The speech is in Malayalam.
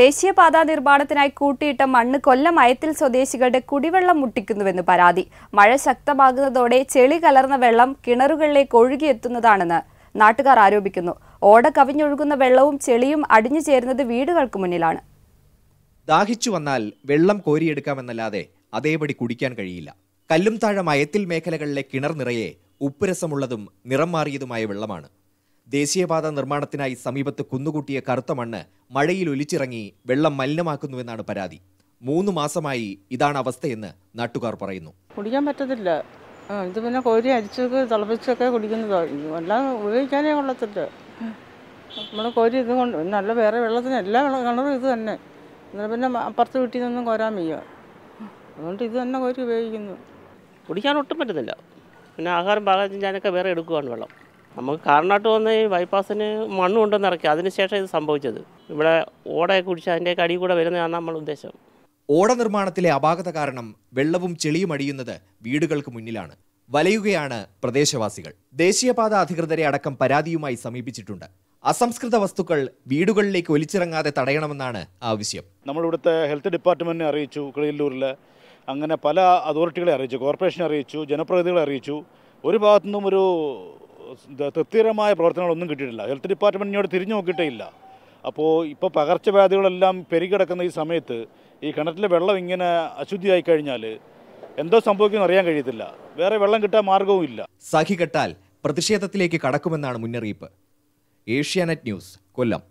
ദേശീയപാതാ നിർമ്മാണത്തിനായി കൂട്ടിയിട്ട മണ്ണ് കൊല്ലം അയത്തിൽ സ്വദേശികളുടെ കുടിവെള്ളം മുട്ടിക്കുന്നുവെന്ന് പരാതി മഴ ശക്തമാകുന്നതോടെ ചെളി കലർന്ന വെള്ളം കിണറുകളിലേക്ക് ഒഴുകിയെത്തുന്നതാണെന്ന് നാട്ടുകാർ ആരോപിക്കുന്നു ഓട കവിഞ്ഞൊഴുകുന്ന വെള്ളവും ചെളിയും അടിഞ്ഞു ചേരുന്നത് വീടുകൾക്ക് മുന്നിലാണ് ദാഹിച്ചു വന്നാൽ വെള്ളം കോരിയെടുക്കാമെന്നല്ലാതെ അതേപടി കുടിക്കാൻ കഴിയില്ല കല്ലും താഴം അയത്തിൽ മേഖലകളിലെ കിണർ നിറയെ ഉപ്പുരസമുള്ളതും നിറം മാറിയതുമായ വെള്ളമാണ് ദേശീയപാത നിർമ്മാണത്തിനായി സമീപത്ത് കുന്നുകൂട്ടിയ കറുത്ത മണ്ണ് മഴയിൽ ഒലിച്ചിറങ്ങി വെള്ളം മലിനമാക്കുന്നുവെന്നാണ് പരാതി മൂന്ന് മാസമായി ഇതാണ് അവസ്ഥയെന്ന് നാട്ടുകാർ പറയുന്നു കുടിക്കാൻ പറ്റത്തില്ല ഇത് പിന്നെ കോരി അരിച്ചൊക്കെ തിളപ്പിച്ചൊക്കെ കുടിക്കുന്നതായിരുന്നു അല്ലാതെ ഉപയോഗിക്കാനേ കൊള്ളത്തില്ല നമ്മൾ കോരി ഇത് കൊണ്ട് നല്ല വേറെ വെള്ളത്തിന് എല്ലാ കിണറും ഇത് തന്നെ എന്നാൽ പിന്നെ അപ്പുറത്ത് വീട്ടിൽ നിന്നും കോരാൻ വയ്യ അതുകൊണ്ട് ഇത് തന്നെ കോരി ഉപയോഗിക്കുന്നു കുടിക്കാൻ ഒട്ടും പറ്റത്തില്ല പിന്നെ ആഹാരം പാകം ചെയ്യാനൊക്കെ വേറെ എടുക്കുവാണ് വെള്ളം നമുക്ക് കാരണമായിട്ട് വന്ന ഈ ബൈപ്പാസിന് മണ്ണ് കൊണ്ടുവന്ന് ഇറക്കി അതിനുശേഷം ഇത് സംഭവിച്ചത് ഇവിടെ ഓടയെ കുടിച്ച് അതിൻ്റെ കടി കൂടെ വരുന്നതാണ് നമ്മൾ ഉദ്ദേശം ഓട നിർമ്മാണത്തിലെ അപാകത കാരണം വെള്ളവും ചെളിയും അടിയുന്നത് വീടുകൾക്ക് മുന്നിലാണ് വലയുകയാണ് പ്രദേശവാസികൾ ദേശീയപാത അധികൃതരെ അടക്കം പരാതിയുമായി സമീപിച്ചിട്ടുണ്ട് അസംസ്കൃത വസ്തുക്കൾ വീടുകളിലേക്ക് ഒലിച്ചിറങ്ങാതെ തടയണമെന്നാണ് ആവശ്യം നമ്മൾ ഹെൽത്ത് ഡിപ്പാർട്ട്മെന്റിനെ അറിയിച്ചു കിളിയല്ലൂരിലെ അങ്ങനെ പല അതോറിറ്റികളെ അറിയിച്ചു കോർപ്പറേഷനെ അറിയിച്ചു ജനപ്രതിനിധികളെ അറിയിച്ചു ഒരു ഭാഗത്തു നിന്നും ഒരു തൃപ്തികരമായ പ്രവർത്തനങ്ങളൊന്നും കിട്ടിയിട്ടില്ല ഹെൽത്ത് ഡിപ്പാർട്ട്മെൻറ്റിനോട് തിരിഞ്ഞു നോക്കിയിട്ടേ ഇല്ല അപ്പോൾ ഇപ്പോൾ പകർച്ചവ്യാധികളെല്ലാം പെരുകിടക്കുന്ന ഈ സമയത്ത് ഈ കിണറ്റിലെ വെള്ളം ഇങ്ങനെ അശുദ്ധിയായി കഴിഞ്ഞാൽ എന്തോ സംഭവിക്കുമെന്ന് അറിയാൻ കഴിയത്തില്ല വേറെ വെള്ളം കിട്ടാൻ മാർഗവും ഇല്ല സഖി കെട്ടാൽ പ്രതിഷേധത്തിലേക്ക് കടക്കുമെന്നാണ് മുന്നറിയിപ്പ് ഏഷ്യാനെറ്റ് ന്യൂസ് കൊല്ലം